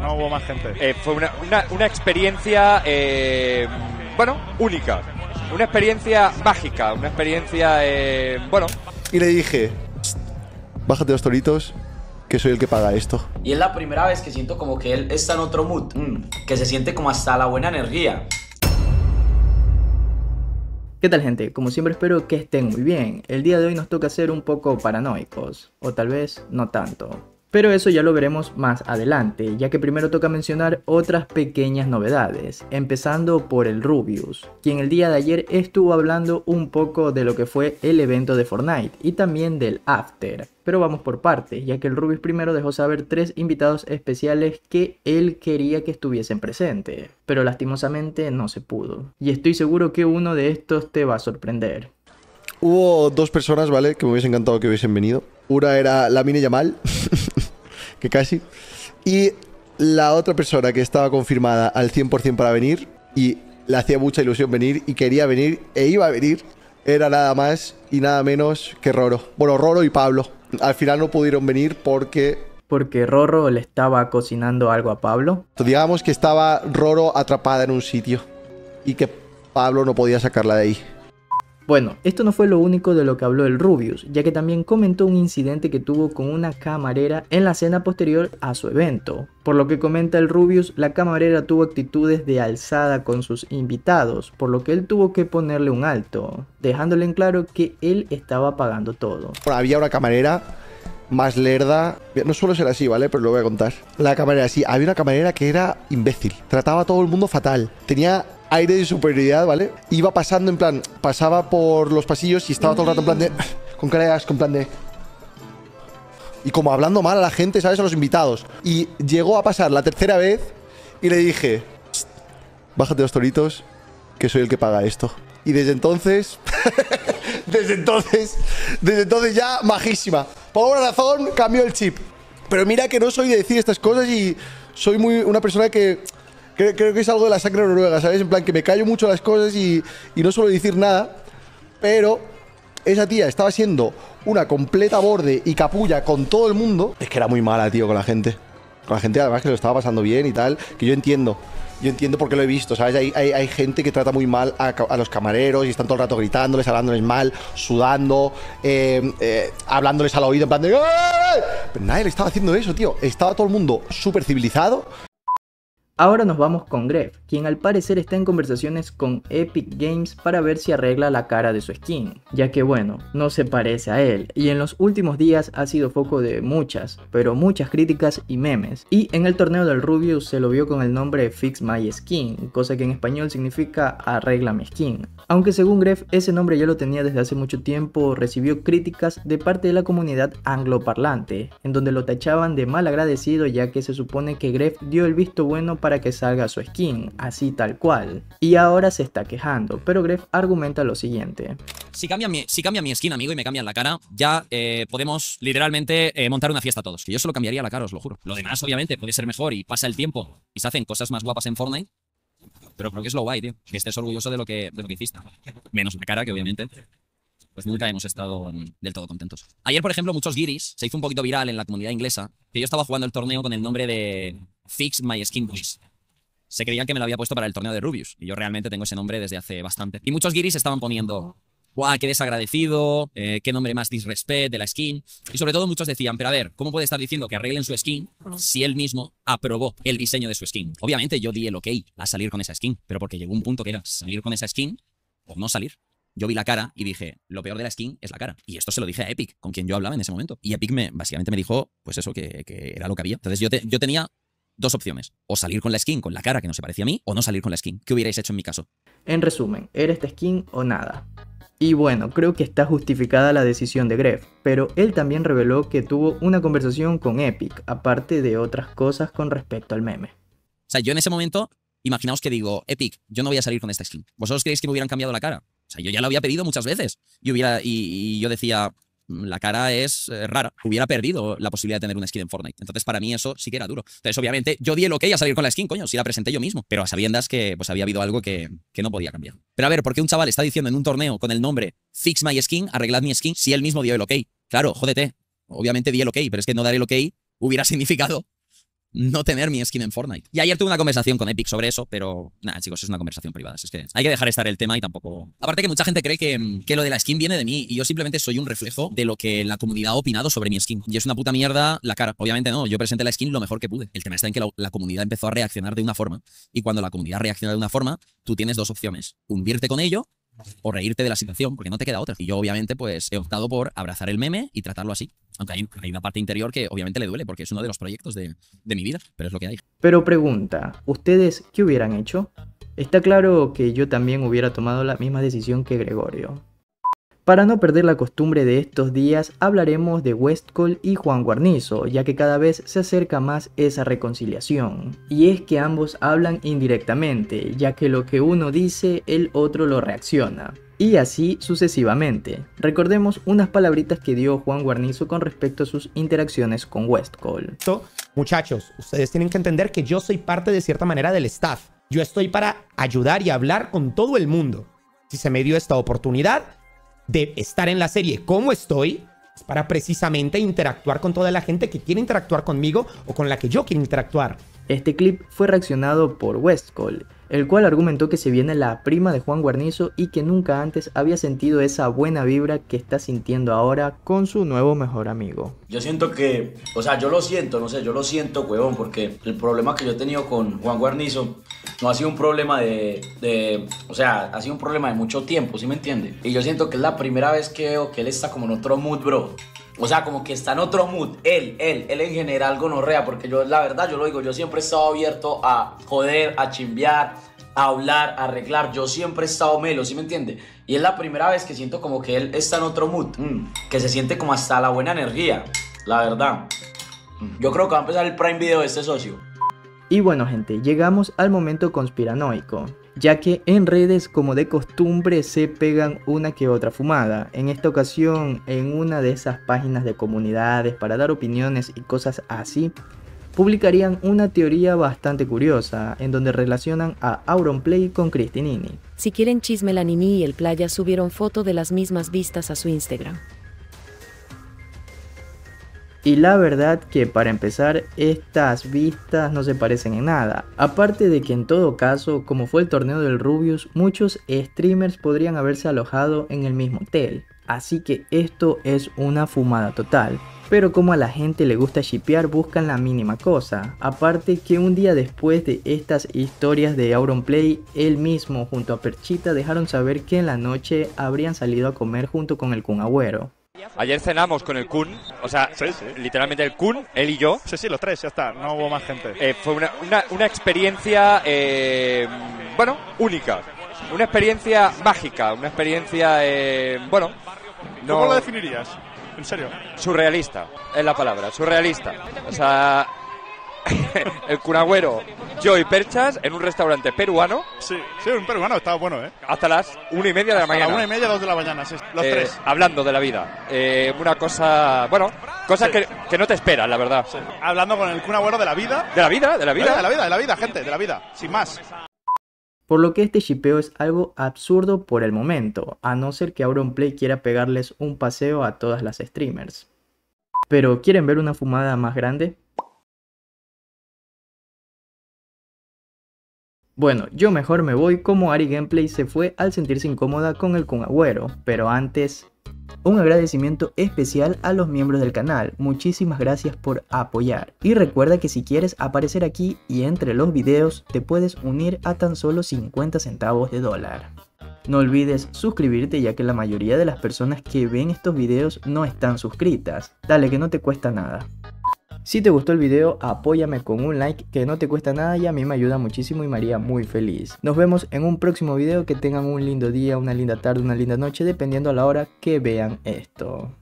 No hubo más gente. Eh, fue una, experiencia, eh, bueno, única. Una experiencia mágica, una experiencia, eh, bueno. Y le dije, bájate los toritos, que soy el que paga esto. Y es la primera vez que siento como que él está en otro mood, mm, que se siente como hasta la buena energía. ¿Qué tal gente? Como siempre espero que estén muy bien. El día de hoy nos toca ser un poco paranoicos, o tal vez no tanto, pero eso ya lo veremos más adelante, ya que primero toca mencionar otras pequeñas novedades, empezando por el Rubius, quien el día de ayer estuvo hablando un poco de lo que fue el evento de Fortnite y también del After. Pero vamos por partes, ya que el Rubius primero dejó saber tres invitados especiales que él quería que estuviesen presentes, pero lastimosamente no se pudo. Y estoy seguro que uno de estos te va a sorprender. Hubo dos personas, ¿vale? Que me hubiese encantado que hubiesen venido. Una era la mini Yamal. casi. Y la otra persona que estaba confirmada al 100% para venir y le hacía mucha ilusión venir y quería venir e iba a venir era nada más y nada menos que Roro. Bueno, Roro y Pablo. Al final no pudieron venir porque... Porque Roro le estaba cocinando algo a Pablo. Digamos que estaba Roro atrapada en un sitio y que Pablo no podía sacarla de ahí. Bueno, esto no fue lo único de lo que habló el Rubius, ya que también comentó un incidente que tuvo con una camarera en la cena posterior a su evento. Por lo que comenta el Rubius, la camarera tuvo actitudes de alzada con sus invitados, por lo que él tuvo que ponerle un alto, dejándole en claro que él estaba pagando todo. Había una camarera más lerda. No suelo ser así, ¿vale? Pero lo voy a contar. La camarera, sí. Había una camarera que era imbécil. Trataba a todo el mundo fatal. Tenía aire de superioridad, ¿vale? Iba pasando en plan, pasaba por los pasillos y estaba todo el rato en plan de... Con cara con plan de... Y como hablando mal a la gente, ¿sabes? A los invitados. Y llegó a pasar la tercera vez y le dije... Bájate los toritos, que soy el que paga esto. Y desde entonces... desde entonces... Desde entonces ya majísima por una razón cambió el chip. Pero mira que no soy de decir estas cosas y soy muy una persona que creo, que es algo de la sangre noruega, ¿sabes? En plan, que me callo mucho las cosas y, y no suelo decir nada, pero esa tía estaba siendo una completa borde y capulla con todo el mundo. Es que era muy mala, tío, con la gente. Con la gente además que lo estaba pasando bien y tal, que yo entiendo yo entiendo por qué lo he visto, ¿sabes? Hay, hay, gente que trata muy mal a, los camareros y están todo el rato gritándoles, hablándoles mal, sudando, em, eh, hablándoles al oído en plan de... Pero nadie le estaba haciendo eso, tío. Estaba todo el mundo súper civilizado, Ahora nos vamos con Gref, quien al parecer está en conversaciones con Epic Games para ver si arregla la cara de su skin, ya que bueno, no se parece a él, y en los últimos días ha sido foco de muchas, pero muchas críticas y memes, y en el torneo del Rubius se lo vio con el nombre Fix My Skin, cosa que en español significa arregla mi skin. Aunque según Gref ese nombre ya lo tenía desde hace mucho tiempo, recibió críticas de parte de la comunidad angloparlante, en donde lo tachaban de mal agradecido ya que se supone que Gref dio el visto bueno para que salga su skin, así tal cual. Y ahora se está quejando, pero Gref argumenta lo siguiente. Si cambian mi, si mi skin, amigo, y me cambian la cara, ya eh, podemos literalmente eh, montar una fiesta todos. Que yo solo cambiaría la cara, os lo juro. Lo demás, obviamente, puede ser mejor y pasa el tiempo y se hacen cosas más guapas en Fortnite. Pero creo que es lo guay, tío. Que estés orgulloso de lo que, de lo que hiciste. Menos la cara, que obviamente pues nunca hemos estado mm, del todo contentos. Ayer, por ejemplo, muchos guiris se hizo un poquito viral en la comunidad inglesa que yo estaba jugando el torneo con el nombre de Fix My Skin Boys. Se creían que me lo había puesto para el torneo de Rubius y yo realmente tengo ese nombre desde hace bastante. Y muchos guiris estaban poniendo, ¡guau, qué desagradecido! Eh, ¡Qué nombre más disrespect de la skin! Y sobre todo muchos decían, pero a ver, ¿cómo puede estar diciendo que arreglen su skin si él mismo aprobó el diseño de su skin? Obviamente yo di el ok a salir con esa skin, pero porque llegó un punto que era salir con esa skin o no salir yo vi la cara y dije, lo peor de la skin es la cara. Y esto se lo dije a Epic, con quien yo hablaba en ese momento. Y Epic me, básicamente me dijo, pues eso, que, era lo que había. Entonces yo, tenía dos opciones. O salir con la skin, con la cara que no se parecía a mí, o no salir con la skin. ¿Qué hubierais hecho en mi caso? En resumen, ¿era esta skin o nada? Y bueno, creo que está justificada la decisión de Gref, pero él también reveló que tuvo una conversación con Epic, aparte de otras cosas con respecto al meme. O sea, yo en ese momento, imaginaos que digo, Epic, yo no voy a salir con esta skin. ¿Vosotros creéis que me hubieran cambiado la cara? sea, yo ya lo había pedido muchas veces y, yo decía, la cara es eh, rara. Hubiera perdido la posibilidad de tener una skin en Fortnite. Entonces, para mí eso sí que era duro. Entonces, obviamente, yo di el ok a salir con la skin, coño, si la presenté yo mismo. Pero a sabiendas que pues había habido algo que, que no podía cambiar. Pero a ver, ¿por qué un chaval está diciendo en un torneo con el nombre Fix My Skin, arreglad mi skin, si él mismo dio el ok? Claro, jódete. Obviamente di el ok, pero es que no dar el ok hubiera significado no tener mi skin en Fortnite. Y ayer tuve una conversación con Epic sobre eso, pero nada, chicos, es una conversación privada. Es que hay que dejar estar el tema y tampoco. Aparte que mucha gente cree que, lo de la skin viene de mí y yo simplemente soy un reflejo de lo que la comunidad ha opinado sobre mi skin. Y es una puta mierda la cara. Obviamente no, yo presenté la skin lo mejor que pude. El tema está en que la, la comunidad empezó a reaccionar de una forma. Y cuando la comunidad reacciona de una forma, tú tienes dos opciones. Hundirte con ello o reírte de la situación, porque no te queda otra. Y yo, obviamente, pues he optado por abrazar el meme y tratarlo así. Aunque hay, una parte interior que obviamente le duele, porque es uno de los proyectos de, de, mi vida, pero es lo que hay. Pero pregunta, ¿ustedes qué hubieran hecho? Está claro que yo también hubiera tomado la misma decisión que Gregorio. Para no perder la costumbre de estos días, hablaremos de Westcol y Juan Guarnizo, ya que cada vez se acerca más esa reconciliación. Y es que ambos hablan indirectamente, ya que lo que uno dice, el otro lo reacciona. Y así sucesivamente. Recordemos unas palabritas que dio Juan Guarnizo con respecto a sus interacciones con Westcall. Muchachos, ustedes tienen que entender que yo soy parte de cierta manera del staff. Yo estoy para ayudar y hablar con todo el mundo. Si se me dio esta oportunidad, de estar en la serie como estoy para precisamente interactuar con toda la gente que quiere interactuar conmigo o con la que yo quiero interactuar. Este clip fue reaccionado por Westcall, el cual argumentó que se viene la prima de Juan Guarnizo y que nunca antes había sentido esa buena vibra que está sintiendo ahora con su nuevo mejor amigo. Yo siento que, o sea, yo lo siento, no sé, yo lo siento, huevón, porque el problema que yo he tenido con Juan Guarnizo no ha sido un problema de, de, o sea, ha sido un problema de mucho tiempo, ¿sí me entiende? Y yo siento que es la primera vez que veo que él está como en otro mood, bro. O sea, como que está en otro mood. Él, él, él en general gonorrea, porque yo, la verdad, yo lo digo, yo siempre he estado abierto a joder, a chimbear, a hablar, a arreglar. Yo siempre he estado melo, ¿sí me entiende? Y es la primera vez que siento como que él está en otro mood, mm, que se siente como hasta la buena energía, la verdad. Mm, yo creo que va a empezar el prime video de este socio. Y bueno gente, llegamos al momento conspiranoico, ya que en redes como de costumbre se pegan una que otra fumada. En esta ocasión, en una de esas páginas de comunidades para dar opiniones y cosas así, publicarían una teoría bastante curiosa, en donde relacionan a Auron Play con Cristinini. Si quieren chisme, la Nini y el Playa subieron foto de las mismas vistas a su Instagram. Y la verdad que para empezar estas vistas no se parecen en nada. Aparte de que en todo caso, como fue el torneo del Rubius, muchos streamers podrían haberse alojado en el mismo hotel. Así que esto es una fumada total. Pero como a la gente le gusta shipear, buscan la mínima cosa. Aparte que un día después de estas historias de Auronplay, él mismo junto a Perchita dejaron saber que en la noche habrían salido a comer junto con el Kun Ayer cenamos con el Kun, o sea, literalmente el Kun, él y yo. Sí, sí, los tres, ya está, no hubo más gente. Eh, fue una, experiencia, eh, bueno, única. Una experiencia mágica, una experiencia, eh, bueno. ¿Cómo lo definirías? En serio. Surrealista, es la palabra, surrealista. O sea, el Kun yo y Perchas en un restaurante peruano. Sí, sí, un peruano, estaba bueno, ¿eh? Hasta las una y media de la mañana. una y media, dos de la mañana, sí, los eh, tres. Hablando de la vida. Eh, una cosa, bueno, cosas que, que, no te esperas, la verdad. Hablando con el cuna bueno de la vida. De la vida, de la vida. De la vida, de la vida, gente, de la vida, sin más. Por lo que este shipeo es algo absurdo por el momento, a no ser que play quiera pegarles un paseo a todas las streamers. Pero, ¿quieren ver una fumada más grande? Bueno, yo mejor me voy como Ari Gameplay se fue al sentirse incómoda con el conagüero pero antes... Un agradecimiento especial a los miembros del canal, muchísimas gracias por apoyar. Y recuerda que si quieres aparecer aquí y entre los videos, te puedes unir a tan solo 50 centavos de dólar. No olvides suscribirte ya que la mayoría de las personas que ven estos videos no están suscritas. Dale que no te cuesta nada. Si te gustó el video, apóyame con un like que no te cuesta nada y a mí me ayuda muchísimo y me haría muy feliz. Nos vemos en un próximo video, que tengan un lindo día, una linda tarde, una linda noche, dependiendo a la hora que vean esto.